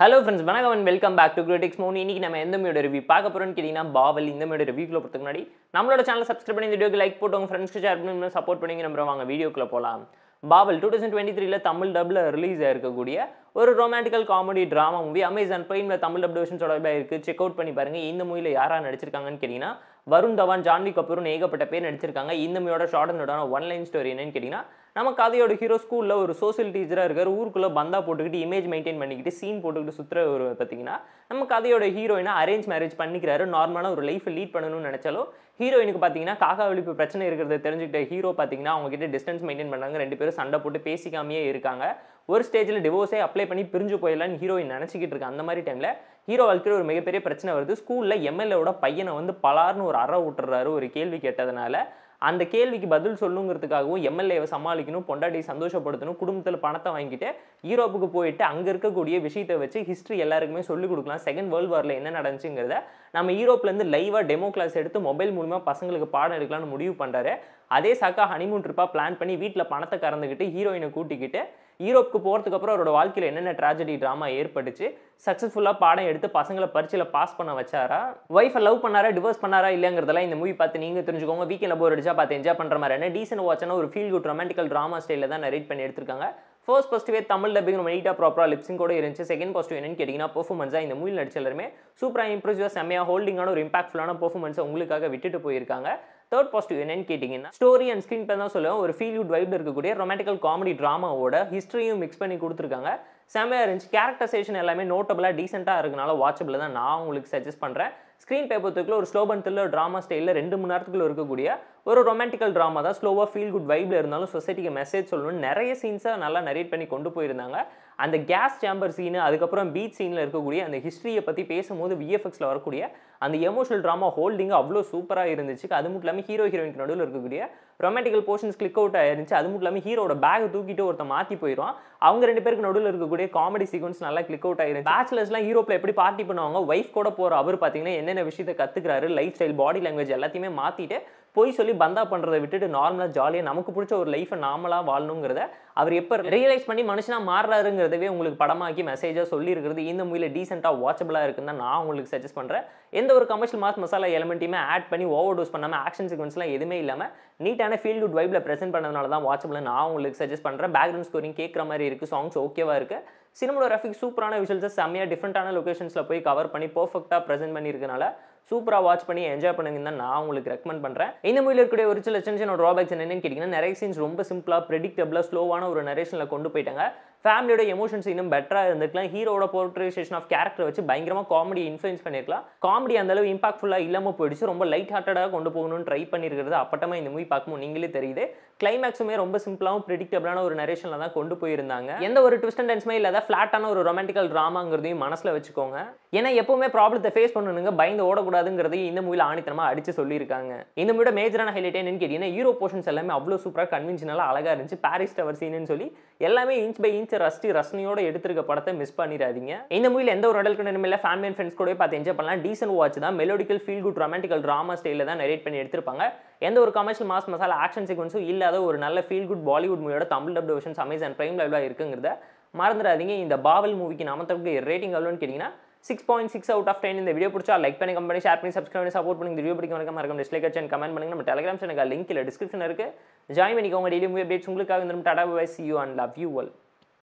hello friends வணக்கம் and welcome back to critics மோன் இன்றைக்கி நம்ம எந்த மூட ரிவ்யூ பார்க்க போகிறோம்னு கேட்டிங்கன்னா பாவல் இந்த மூட ரிவ்யூக்குள்ள போகிறதுக்கு முன்னாடி நம்மளோட சேனல் சப்ஸ்கிரைப் பண்ணி வீடியோக்கு லைக் போட்டு உங்கள் ஃப்ரெண்ட்ஸ்க்கு ஷேர் பண்ணி சப்போர்ட் பண்ணி நம்ம வாங்க வீடியோக்குள்ளே போகலாம் பாவல் டூ தௌசண்ட் டுவெண்ட்டி த்ரீல தமிழ் டப்பில் ரிலீஸ் ஆயிருக்கக்கூடிய ஒரு romantical comedy drama movie Amazon பிரைமில் தமிழ் டப் டிவிஷன் தொடர்பாக இருக்குது செக் அவுட் பண்ணி பாருங்கள் இந்த மூவியில் யாராக நடிச்சிருக்காங்கன்னு கேட்டிங்கன்னா வருண் தவான் ஜான்வி கபூர்னு ஏகப்பட்ட பேர் நடிச்சிருக்காங்க இந்த ஷார்டனோட ஷார்ட் அண்ட் ஸ்டோரி என்னன்னு கேட்டிங்கன்னா நம்ம கதையோட ஹீரோ ஸ்கூலில் ஒரு சோசியல் டீச்சராக இருக்கார் ஊருக்குள்ளே பந்தா போட்டுக்கிட்டு இமேஜ் மெயின்டைன் பண்ணிக்கிட்டு சீன் போட்டுக்கிட்டு சுற்றுற ஒரு பார்த்தீங்கன்னா நம்ம கதையோட ஹீரோயினா அரேஞ்ச் மேரேஜ் பண்ணிக்கிறாரு நார்மலாக ஒரு லைஃப்பை லீட் பண்ணணும்னு நினச்சாலும் ஹீரோயினுக்கு பார்த்தீங்கன்னா காக்கா விழிப்பு பிரச்சனை இருக்கிறத தெரிஞ்சுக்கிட்ட ஹீரோ பார்த்தீங்கன்னா அவங்ககிட்ட டிஸ்டன்ஸ் மெயின்டைன் பண்ணாங்க ரெண்டு பேரும் சண்டை போட்டு பேசிக்காமையே இருக்காங்க ஒரு ஸ்டேஜில் டிவோர்ஸே அப்ளை பண்ணி பிரிஞ்சு போயிடலான்னு ஹீரோயின் நினச்சிக்கிட்டு இருக்கு அந்த மாதிரி டைமில் ஹீரோ வாழ்க்கையில் ஒரு மிகப்பெரிய பிரச்சனை வருது ஸ்கூலில் எம்எல்ஏவோட பையனை வந்து பலார்னு ஒரு அற விட்டுறாரு ஒரு கேள்வி கேட்டதுனால அந்த கேள்விக்கு பதில் சொல்லுங்கிறதுக்காகவும் எம்எல்ஏவை சமாளிக்கணும் பொண்டாட்டி சந்தோஷப்படுத்தணும் குடும்பத்தில் பணத்தை வாங்கிட்டு யூரோப்புக்கு போயிட்டு அங்கே இருக்கக்கூடிய விஷயத்தை வச்சு ஹிஸ்ட்ரி எல்லாருக்குமே சொல்லிக் கொடுக்கலாம் செகண்ட் வேர்ல்டு வாரில் என்ன நடந்துச்சுங்கிறத நம்ம யூரோப்லேருந்து லைவாக டெமோ கிளாஸ் எடுத்து மொபைல் மூலிமா பசங்களுக்கு பாடம் எடுக்கலாம்னு முடிவு பண்ணுறாரு அதே சாக்கா ஹனிமூன் ட்ரிப்பாக பிளான் பண்ணி வீட்டில் பணத்தை கறந்துக்கிட்டு ஹீரோயினை கூட்டிக்கிட்டு யூரோப்புக்கு போகிறதுக்கு அப்புறம் அவரோட வாழ்க்கையில் என்னென்ன ட்ராஜடி ட்ராமா ஏற்பட்டுச்சு சக்ஸஸ்ஃபுல்லாக பாடம் எடுத்து பசங்களை பரிச்சையில் பாஸ் பண்ண வச்சாரா ஒய்ஃபை லவ் பண்ணாரா டிவோர்ஸ் பண்ணாரா இல்லைங்கிறதெல்லாம் இந்த மூவி பார்த்து நீங்கள் தெரிஞ்சுக்கோங்க வீக்கெண்டில் போர் அடிச்சா பார்த்து என்ஜாய் பண்ணுற மாதிரி என்ன டீசென்ட் வாட்சனா ஒரு ஃபீல் குட் ரொமான்டிக்கல் ட்ராமா ஸ்டைலில் தான் நரேட் பண்ணி எடுத்திருக்காங்க ஃபர்ஸ்ட் ஃபஸ்ட்டு தமிழ் டப்பிங் ரொம்ப நீட்டாக ப்ராப்பராக லிப்ஸிங் கூட இருந்துச்சு செகண்ட் பாஸ்ட் என்னன்னு கேட்டிங்கன்னா இந்த மூவியில் நடிச்ச எல்லாருமே சூப்பராக இம்ப்ரெசிவாக செம்மையாக ஹோல்டிங்கான ஒரு இம்பாக்ட்ஃபுல்லான பெர்ஃபார்மன்ஸை உங்களுக்காக விட்டுட்டு போயிருக்காங்க தேர்ட் பாசிட்டிவ் என்னன்னு கேட்டிங்கன்னா ஸ்டோரி அண்ட் ஸ்க்ரீன் பே தான் சொல்லுவேன் ஒரு ஃபீல் யூட் வைப்ல இருக்கக்கூடிய ரொமாட்டிக்கல் காமெடி ட்ராமாவோட ஹிஸ்ட்ரியும் மிக்ஸ் பண்ணி கொடுத்துருக்காங்க செம்மையாக இருந்துச்சு கேரக்டரைசேஷன் எல்லாமே நோட்டபுளாக டீசெண்டாக இருக்கனால வாட்சபிள் தான் நான் உங்களுக்கு சஜஸ்ட் பண்ணுறேன் ஸ்க்ரீன் பே ஒரு ஸ்லோபன் த்ரில்லர் ட்ராமா ஸ்டைலில் ரெண்டு மணி நேரத்துக்குள்ள இருக்கக்கூடிய ஒரு ரொமான்டிக்கல் ட்ராமா தான் ஸ்லோவாக ஃபீல் குட் வைப்ல இருந்தாலும் சொசைட்டிக்கு மெசேஜ் சொல்லணும்னு நிறைய சீன்ஸாக நல்லா நரேட் பண்ணி கொண்டு போயிருந்தாங்க அந்த கேஸ் சேம்பர் சீனு அதுக்கப்புறம் பீச் சீனில் இருக்கக்கூடிய அந்த ஹிஸ்ட்ரியை பற்றி பேசும்போது விஎஃப்எக்ஸில் வரக்கூடிய அந்த எமோஷனல் ட்ராமா ஹோல்டிங் அவ்வளோ சூப்பராக இருந்துச்சு அது மட்டும் இல்லாமல் ஹீரோ ஹீரோயின் நடுவில் இருக்கக்கூடிய ரொமான்டிக்கல் போர்ஷன்ஸ் கிளிக் அவுட் ஆயிருந்துச்சு அது மட்டும் இல்லாமல் ஹீரோட பேக் தூக்கிட்டு ஒருத்த மாற்றி போயிடும் அவங்க ரெண்டு பேருக்கு நடுவில் இருக்கக்கூடிய காமெடி சீக்வன்ஸ் நல்லா கிளிக் அவுட் ஆயிருந்துச்சு பேச்சுலர்ஸ்லாம் ஹீரோப்பில் எப்படி பார்ட்டி பண்ணுவாங்க ஒய்ஃப் கூட போகிற அவர் பார்த்தீங்கன்னா என்னென்ன விஷயத்தை கற்றுக்கிறாரு லைஃப் ஸ்டைல் பாடி லாங்குவேஜ் எல்லாத்தையுமே மாற்றிட்டு போய் சொல்லி பந்தா பண்ணுறதை விட்டுட்டு நார்மலாக ஜாலியாக நமக்கு பிடிச்ச ஒரு லைஃபை நாமளாக வாழணுங்கிறத அவர் எப்போ ரியலைஸ் பண்ணி மனுஷனாக மாறுறாருங்கிறதவே உங்களுக்கு படமாக்கி மெசேஜாக சொல்லியிருக்கிறது இந்த மூவியில் டீசெண்டாக வாட்சபிளாக இருக்குன்னு தான் நான் உங்களுக்கு சஜஸ்ட் பண்ணுறேன் எந்த ஒரு கமர்ஷியல் மாஸ் மசாலா எலமெண்ட்டையுமே ஆட் பண்ணி ஓவர் டோஸ் பண்ணாமல் ஆக்ஷன் சீக்வன்ஸ்லாம் எதுவுமே இல்லாமல் நீட்டான ஃபீல் குட் வைப்பில் ப்ரெசென்ட் பண்ணதுனால தான் வாட்சபிள் நான் உங்களுக்கு சஜஸ்ட் பண்ணுறேன் பேக்ரவுண்ட் ஸ்கோரிங் கேட்குற மாதிரி இருக்குது சாங்ஸ் ஓகேவாக இருக்குது சினிமோகிராஃபிக் சூப்பரான விஷுவல்ஸை செம்மையாக டிஃப்ரெண்ட்டான லொக்கேஷன்ஸில் போய் கவர் பண்ணி பர்ஃபெக்டாக ப்ரெசென்ட் பண்ணியிருக்கனால சூப்பராக வாட்ச் பண்ணி என்ஜாய் பண்ணுங்கன்னு தான் நான் உங்களுக்கு ரெக்கமெண்ட் பண்ணுறேன் இந்த மூவியில் இருக்கக்கூடிய ஒரு சில சின்ன சின்ன ட்ராபேக்ஸ் என்னென்னு கேட்டிங்கன்னா நிறைய சீன்ஸ் ரொம்ப சிம்பிளாக ப்ரெடிக்டபிளாக ஸ்லோவான ஒரு நரேஷனில் கொண்டு போயிட்டாங்க ஃபேமிலியோட எமோஷன்ஸ் இன்னும் பெட்டராக இருந்திருக்கலாம் ஹீரோட போர்ட்ரேஷன் ஆஃப் கேரக்டர் வச்சு பயங்கரமாக காமெடி இன்ஃப்ளூயன்ஸ் பண்ணியிருக்கலாம் காமெடி அந்தளவு இம்பாக்ட்ஃபுல்லாக இல்லாமல் போயிடுச்சு ரொம்ப லைட் ஹார்ட்டடாக கொண்டு போகணும்னு ட்ரை பண்ணியிருக்கிறது அப்பட்டமாக இந்த மூவி பார்க்கும்போது நீங்களே தெரியுது கிளைமேக்ஸுமே ரொம்ப சிம்பிளாகவும் ப்ரிடிக்டபிளான ஒரு நரேஷனில் தான் கொண்டு போயிருந்தாங்க எந்த ஒரு ட்விஸ்ட் அண்ட் டென்ஸுமே இல்லாத ஃப்ளாட்டான ஒரு ரொமான்டிக்கல் ட்ராமாங்கிறதையும் மனசில் வச்சுக்கோங்க ஏன்னா எப்பவுமே ப்ராப்ளத்தை ஃபேஸ் பண்ணணுங்க பயந்து ஓடக்கூடாதுங்கிறதையும் இந்த மூவியில் ஆணித்தனமாக அடிச்சு சொல்லியிருக்காங்க இந்த மூவியோட மேஜரான ஹைலைட் என்னன்னு கேட்டீங்கன்னா ஹீரோ போர்ஷன்ஸ் எல்லாமே அவ்வளோ சூப்பராக நல்லா அழகாக இருந்துச்சு பாரிஸ் டவர் சீனுன்னு சொல்லி எல்லாமே இன்ச் பை இன்ச் நடிச்ச ரஷ்டி ரஷ்னியோட எடுத்திருக்க படத்தை மிஸ் பண்ணிடாதீங்க இந்த மூவியில் எந்த ஒரு அடல்க்கு நிலைமையில ஃபேமிலி அண்ட் ஃப்ரெண்ட்ஸ் கூட பார்த்து என்ஜாய் பண்ணலாம் டீசன் வாட்ச் தான் melodical feel good romantical drama ஸ்டைலில் தான் நரேட் பண்ணி எடுத்திருப்பாங்க எந்த ஒரு கமர்ஷியல் மாஸ் மசாலா ஆக்ஷன் சீக்வன்ஸும் இல்லாத ஒரு நல்ல ஃபீல் குட் பாலிவுட் மூவியோட Tamil dub divisions Amazon Prime லைவ்லாக இருக்குங்கிறத மறந்துடாதீங்க இந்த பாவல் மூவிக்கு நாம தப்பு ரேட்டிங் எவ்வளோன்னு கேட்டிங்கன்னா six point six out of ten இந்த வீடியோ பிடிச்சா லைக் பண்ணி கம்பெனி ஷேர் பண்ணி சப்ஸ்கிரைப் பண்ணி சப்போர்ட் பண்ணி வீடியோ பிடிக்க வரைக்கும் மறக்காம டிஸ்லைக் அண்ட் கமெண்ட் பண்ணுங்க நம்ம டெலிகிராம் சேனல் லிங்க் இல்லை டிஸ்கிரிப்ஷன் இருக்குது ஜாயின் பண்ணிக்கோங்க டெய்லி மூவி அப்டேட்ஸ் உங்களுக்காக இருந்தாலும் tata bye see you and love you வல்